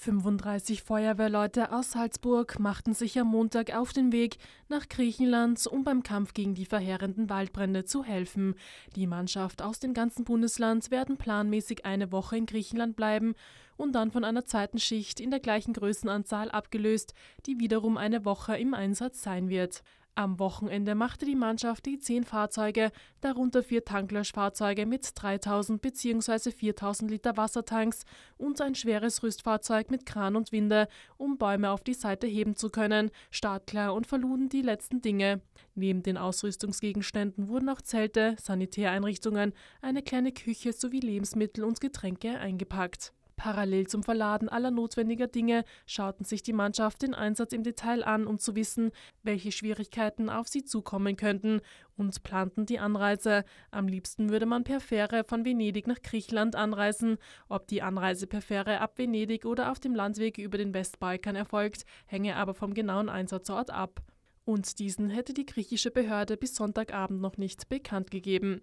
35 Feuerwehrleute aus Salzburg machten sich am Montag auf den Weg nach Griechenland, um beim Kampf gegen die verheerenden Waldbrände zu helfen. Die Mannschaft aus dem ganzen Bundesland werden planmäßig eine Woche in Griechenland bleiben und dann von einer zweiten Schicht in der gleichen Größenanzahl abgelöst, die wiederum eine Woche im Einsatz sein wird. Am Wochenende machte die Mannschaft die zehn Fahrzeuge, darunter vier Tanklöschfahrzeuge mit 3000 bzw. 4000 Liter Wassertanks und ein schweres Rüstfahrzeug mit Kran und Winde, um Bäume auf die Seite heben zu können, startklar und verluden die letzten Dinge. Neben den Ausrüstungsgegenständen wurden auch Zelte, Sanitäreinrichtungen, eine kleine Küche sowie Lebensmittel und Getränke eingepackt. Parallel zum Verladen aller notwendiger Dinge schauten sich die Mannschaft den Einsatz im Detail an, um zu wissen, welche Schwierigkeiten auf sie zukommen könnten und planten die Anreise. Am liebsten würde man per Fähre von Venedig nach Griechenland anreisen. Ob die Anreise per Fähre ab Venedig oder auf dem Landweg über den Westbalkan erfolgt, hänge aber vom genauen Einsatzort ab und diesen hätte die griechische Behörde bis Sonntagabend noch nicht bekannt gegeben.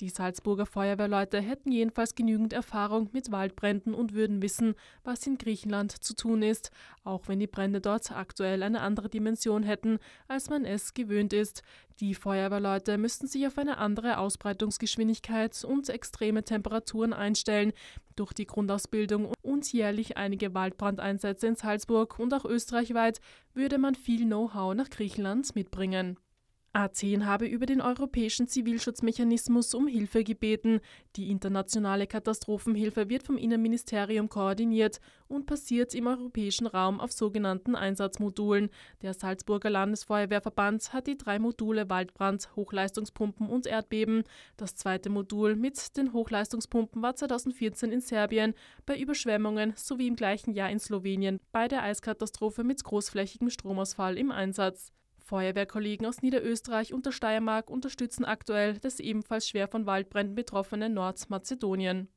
Die Salzburger Feuerwehrleute hätten jedenfalls genügend Erfahrung mit Waldbränden und würden wissen, was in Griechenland zu tun ist, auch wenn die Brände dort aktuell eine andere Dimension hätten, als man es gewöhnt ist. Die Feuerwehrleute müssten sich auf eine andere Ausbreitungsgeschwindigkeit und extreme Temperaturen einstellen. Durch die Grundausbildung und jährlich einige Waldbrandeinsätze in Salzburg und auch österreichweit würde man viel Know-how nach Griechenland mitbringen. A10 habe über den Europäischen Zivilschutzmechanismus um Hilfe gebeten. Die internationale Katastrophenhilfe wird vom Innenministerium koordiniert und passiert im europäischen Raum auf sogenannten Einsatzmodulen. Der Salzburger Landesfeuerwehrverband hat die drei Module Waldbrand, Hochleistungspumpen und Erdbeben. Das zweite Modul mit den Hochleistungspumpen war 2014 in Serbien, bei Überschwemmungen sowie im gleichen Jahr in Slowenien bei der Eiskatastrophe mit großflächigem Stromausfall im Einsatz. Feuerwehrkollegen aus Niederösterreich und der Steiermark unterstützen aktuell das ebenfalls schwer von Waldbränden betroffene Nordmazedonien.